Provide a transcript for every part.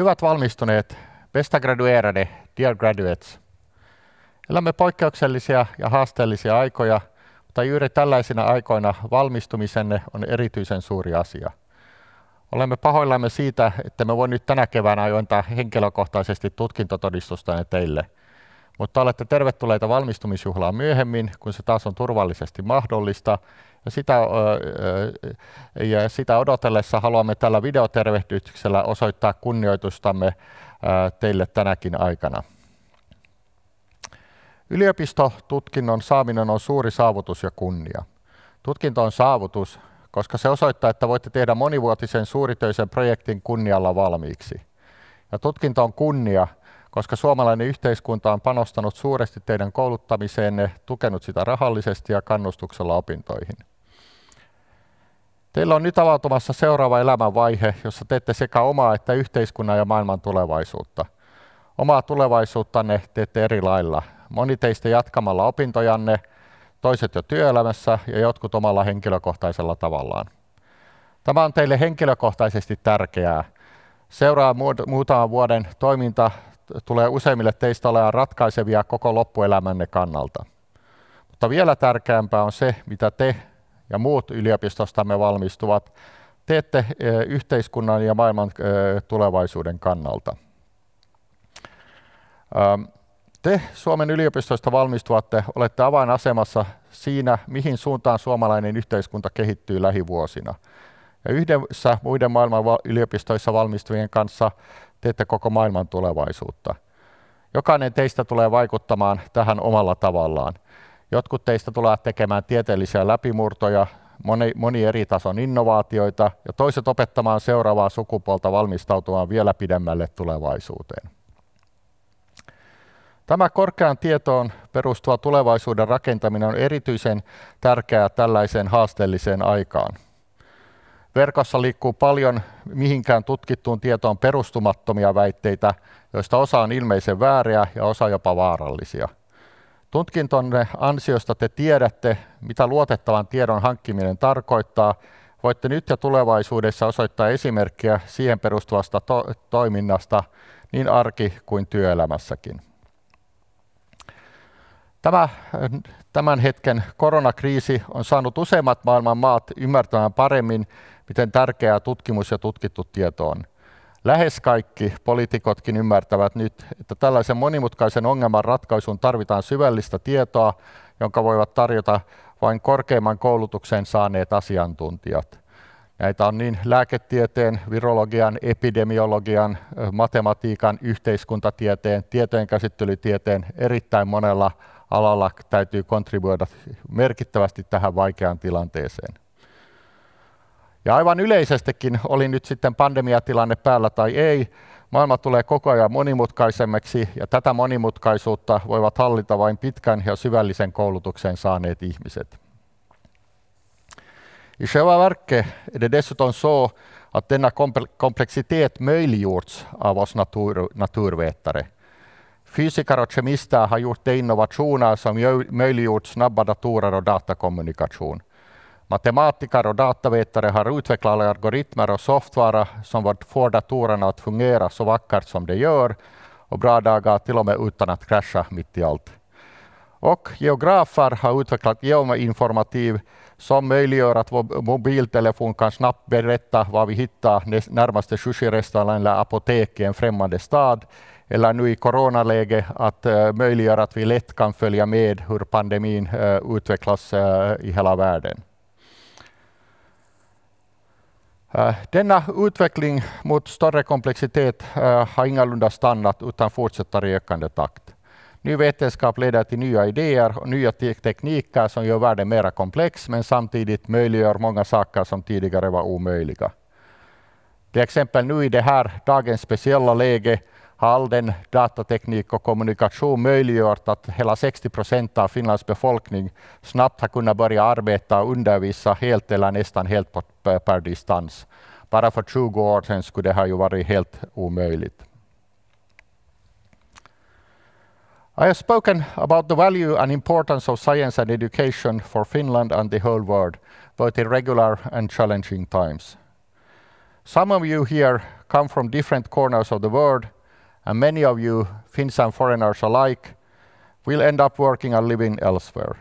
Hyvät valmistuneet, besta graduerade, dear graduates. Elämme poikkeuksellisia ja haasteellisia aikoja, mutta juuri tällaisina aikoina valmistumisenne on erityisen suuri asia. Olemme pahoillamme siitä, että me voi nyt tänä keväänä jo henkilökohtaisesti tutkintotodistustanne teille – mutta olette tervetulleita valmistumisjuhlaan myöhemmin, kun se taas on turvallisesti mahdollista. Ja sitä, ja sitä odotellessa haluamme tällä videotervehdyksellä osoittaa kunnioitustamme teille tänäkin aikana. Yliopistotutkinnon saaminen on suuri saavutus ja kunnia. Tutkinto on saavutus, koska se osoittaa, että voitte tehdä monivuotisen suuritöisen projektin kunnialla valmiiksi. Ja tutkinto on kunnia, koska suomalainen yhteiskunta on panostanut suuresti teidän kouluttamiseenne, tukenut sitä rahallisesti ja kannustuksella opintoihin. Teillä on nyt avautumassa seuraava elämänvaihe, jossa teette sekä omaa että yhteiskunnan ja maailman tulevaisuutta. Omaa tulevaisuuttanne teette eri lailla. Moni teistä jatkamalla opintojanne, toiset jo työelämässä ja jotkut omalla henkilökohtaisella tavallaan. Tämä on teille henkilökohtaisesti tärkeää. Seuraa muutaman vuoden toiminta tulee useimmille teistä olemaan ratkaisevia koko loppuelämänne kannalta. Mutta vielä tärkeämpää on se, mitä te ja muut yliopistostamme valmistuvat teette eh, yhteiskunnan ja maailman eh, tulevaisuuden kannalta. Ähm, te Suomen yliopistoista valmistuvatte olette avainasemassa siinä, mihin suuntaan suomalainen yhteiskunta kehittyy lähivuosina – ja yhdessä muiden maailman yliopistoissa valmistuvien kanssa teette koko maailman tulevaisuutta. Jokainen teistä tulee vaikuttamaan tähän omalla tavallaan. Jotkut teistä tulee tekemään tieteellisiä läpimurtoja, moni, moni eri tason innovaatioita ja toiset opettamaan seuraavaa sukupuolta valmistautumaan vielä pidemmälle tulevaisuuteen. Tämä korkean tietoon perustuva tulevaisuuden rakentaminen on erityisen tärkeää tällaiseen haasteelliseen aikaan. Verkossa liikkuu paljon mihinkään tutkittuun tietoon perustumattomia väitteitä, joista osa on ilmeisen vääriä ja osa jopa vaarallisia. Tutkintonne ansiosta te tiedätte, mitä luotettavan tiedon hankkiminen tarkoittaa. Voitte nyt ja tulevaisuudessa osoittaa esimerkkiä siihen perustuvasta to- toiminnasta niin arki- kuin työelämässäkin. Tämä tämän hetken koronakriisi on saanut useimmat maailman maat ymmärtämään paremmin, miten tärkeää tutkimus ja tutkittu tieto on. Lähes kaikki poliitikotkin ymmärtävät nyt, että tällaisen monimutkaisen ongelman ratkaisuun tarvitaan syvällistä tietoa, jonka voivat tarjota vain korkeimman koulutuksen saaneet asiantuntijat. Näitä on niin lääketieteen, virologian, epidemiologian, matematiikan, yhteiskuntatieteen, tietojenkäsittelytieteen erittäin monella alalla täytyy kontribuoida merkittävästi tähän vaikeaan tilanteeseen. Ja aivan yleisestikin oli nyt sitten pandemiatilanne päällä tai ei, maailma tulee koko ajan monimutkaisemmaksi ja tätä monimutkaisuutta voivat hallita vain pitkän ja syvällisen koulutuksen saaneet ihmiset. I själva verket är det dessutom så att denna komplexitet möjliggjorts av oss natur, naturvetare. Fysiker och kemister har gjort de innovationer som möjliggjort snabba datorer och datakommunikation. Matematiker och datavetare har utvecklat algoritmer och software som får datorerna att fungera så vackert som de gör och bra dagar till och med utan att krascha mitt i allt. Och geografer har utvecklat geoinformativ som möjliggör att vår mobiltelefon kan snabbt berätta var vi hittar närmaste sushirestaurang eller apotek i en främmande stad. Eller nu i coronaläge att eh, möjliggöra att vi lätt kan följa med hur pandemin eh, utvecklas eh, i hela världen. Eh, denna utveckling mot större komplexitet eh, har ingalunda stannat utan fortsätter i ökande takt. Ny vetenskap leder till nya idéer och nya tekniker som gör världen mer komplex men samtidigt möjliggör många saker som tidigare var omöjliga. Till exempel nu i det här dagens speciella läge all den datateknik och kommunikation möjliggjort att hela 60 procent av Finlands befolkning snabbt har kunnat börja arbeta och undervisa helt eller nästan helt på, per, per distans. Bara för 20 år sedan skulle det ha ju varit helt omöjligt. I have spoken about the value and importance of science and education for Finland and the whole world, both in regular and challenging times. Some of you here come from different corners of the world and many of you, Finns and foreigners alike, will end up working and living elsewhere.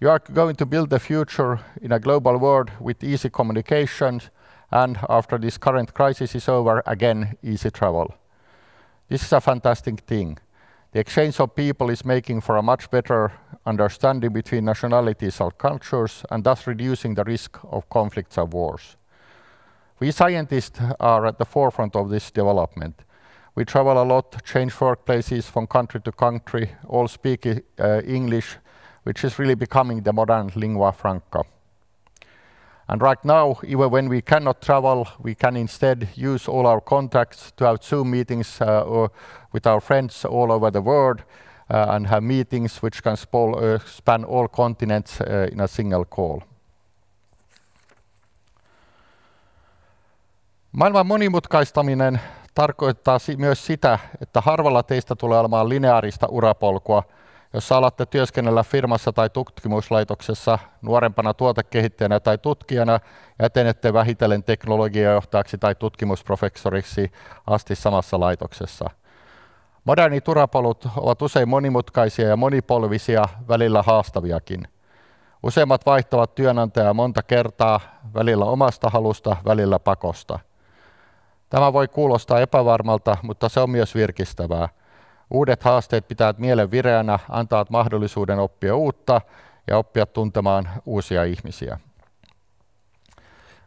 You are going to build the future in a global world with easy communications and, after this current crisis is over, again, easy travel. This is a fantastic thing. The exchange of people is making for a much better understanding between nationalities and cultures and thus reducing the risk of conflicts and wars. We scientists are at the forefront of this development. We travel a lot, change workplaces from country to country, all speak uh, English, which is really becoming the modern lingua franca. And right now, even when we cannot travel, we can instead use all our contacts to have Zoom meetings uh, with our friends all over the world uh, and have meetings which can uh, span all continents uh, in a single call. Maailman monimutkaistaminen tarkoittaa myös sitä, että harvalla teistä tulee olemaan lineaarista urapolkua, jossa alatte työskennellä firmassa tai tutkimuslaitoksessa nuorempana tuotekehittäjänä tai tutkijana ja etenette vähitellen teknologiajohtajaksi tai tutkimusprofessoriksi asti samassa laitoksessa. Modernit urapolut ovat usein monimutkaisia ja monipolvisia, välillä haastaviakin. Useimmat vaihtavat työnantajaa monta kertaa, välillä omasta halusta, välillä pakosta – Tämä voi kuulostaa epävarmalta, mutta se on myös virkistävää. Uudet haasteet pitävät mielen vireänä, antaa mahdollisuuden oppia uutta ja oppia tuntemaan uusia ihmisiä.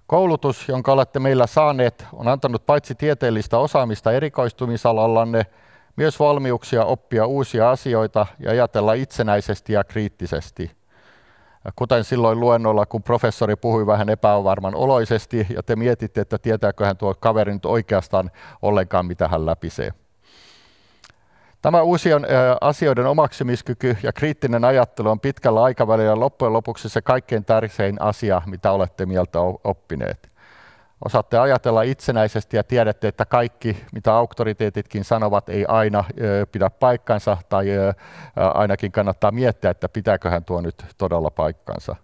Koulutus, jonka olette meillä saaneet, on antanut paitsi tieteellistä osaamista erikoistumisalallanne, myös valmiuksia oppia uusia asioita ja ajatella itsenäisesti ja kriittisesti – kuten silloin luennolla, kun professori puhui vähän epävarman oloisesti, ja te mietitte, että tietääkö hän tuo kaveri nyt oikeastaan ollenkaan, mitä hän läpisee. Tämä uusi asioiden omaksumiskyky ja kriittinen ajattelu on pitkällä aikavälillä loppujen lopuksi se kaikkein tärkein asia, mitä olette mieltä oppineet osaatte ajatella itsenäisesti ja tiedätte, että kaikki, mitä auktoriteetitkin sanovat, ei aina pidä paikkansa, tai ainakin kannattaa miettiä, että pitääköhän tuo nyt todella paikkansa.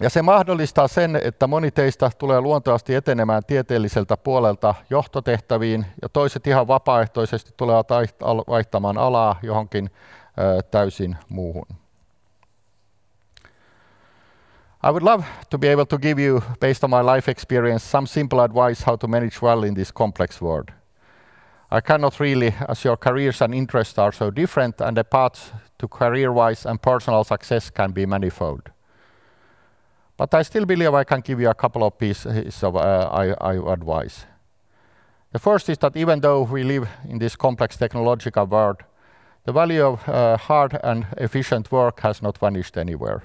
ja se mahdollistaa sen, että moni teistä tulee luontevasti etenemään tieteelliseltä puolelta johtotehtäviin, ja toiset ihan vapaaehtoisesti tulevat vaihtamaan alaa johonkin täysin muuhun. I would love to be able to give you, based on my life experience, some simple advice how to manage well in this complex world. I cannot really, as your careers and interests are so different and the paths to career-wise and personal success can be manifold. But I still believe I can give you a couple of pieces of uh, advice. The first is that even though we live in this complex technological world, the value of uh, hard and efficient work has not vanished anywhere.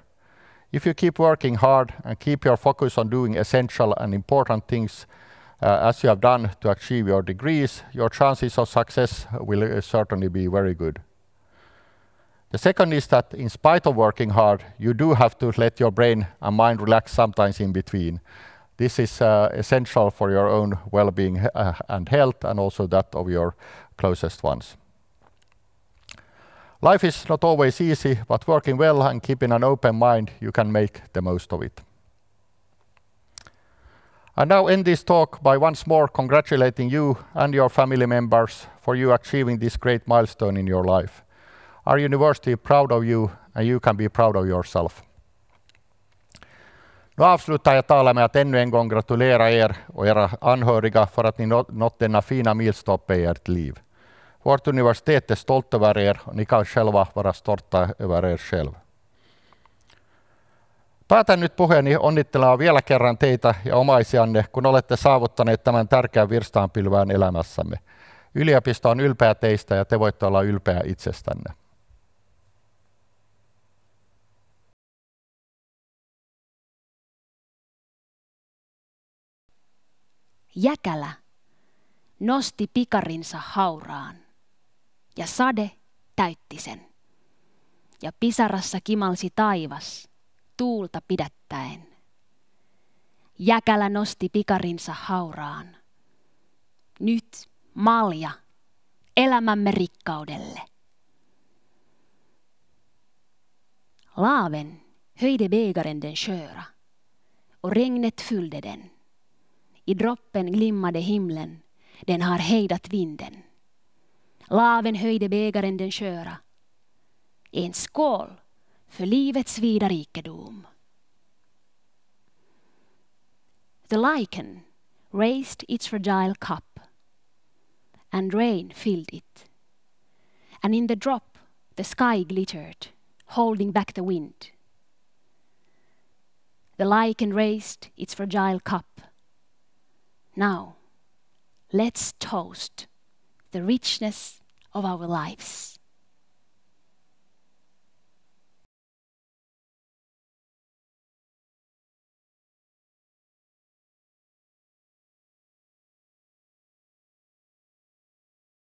If you keep working hard and keep your focus on doing essential and important things uh, as you have done to achieve your degrees, your chances of success will uh, certainly be very good. The second is that in spite of working hard, you do have to let your brain and mind relax sometimes in between. This is uh, essential for your own well-being uh, and health and also that of your closest ones. Life is not always easy, but working well and keeping an open mind, you can make the most of it. I now end this talk by once more congratulating you and your family members for you achieving this great milestone in your life. Our university is proud of you, and you can be proud of yourself. Nu avslutar jag talet med att ännu en gång gratulera er och era anhöriga för att ni nått denna fina milstolpe i ert liv. Vårt universitet är stolt över er och ni kan själva vara stolta över er själva. Päätän nyt puheeni onnittelemaan vielä kerran teitä ja omaisianne, kun olette saavuttaneet tämän tärkeän virstaanpylvään elämässämme. Yliopisto on ylpeä teistä ja te voitte olla ylpeä itsestänne. Jäkälä nosti pikarinsa hauraan ja sade täytti sen. Ja pisarassa kimalsi taivas, tuulta pidättäen. Jäkälä nosti pikarinsa hauraan. Nyt malja elämämme rikkaudelle. Laven höjde bägaren den sköra och regnet fyllde den. I droppen glimmade himlen, den har hejdat vinden. Laven höjde bägaren den köra En skål för livets vida rikedom. The lichen raised its fragile cup and rain filled it. And in the drop the sky glittered, holding back the wind. The lichen raised its fragile cup. Now, let's toast the richness of our lives.